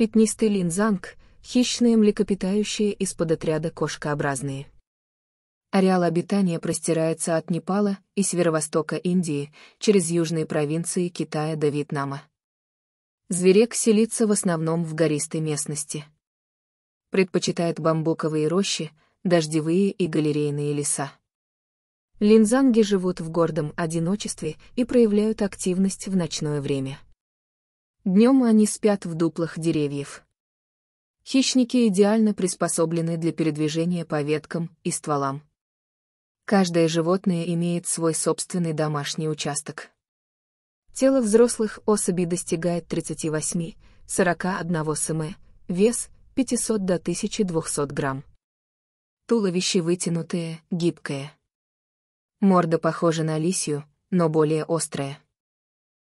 пятнистый линзанг, хищные млекопитающие из-под отряда кошкообразные. Ареал обитания простирается от Непала и северо-востока Индии через южные провинции Китая до Вьетнама. Зверек селится в основном в гористой местности. Предпочитает бамбуковые рощи, дождевые и галерейные леса. Линзанги живут в гордом одиночестве и проявляют активность в ночное время. Днем они спят в дуплах деревьев. Хищники идеально приспособлены для передвижения по веткам и стволам. Каждое животное имеет свой собственный домашний участок. Тело взрослых особей достигает 38-41 см, вес 500 до 1200 грамм. Туловище вытянутое, гибкое. Морда похожа на лисью, но более острая.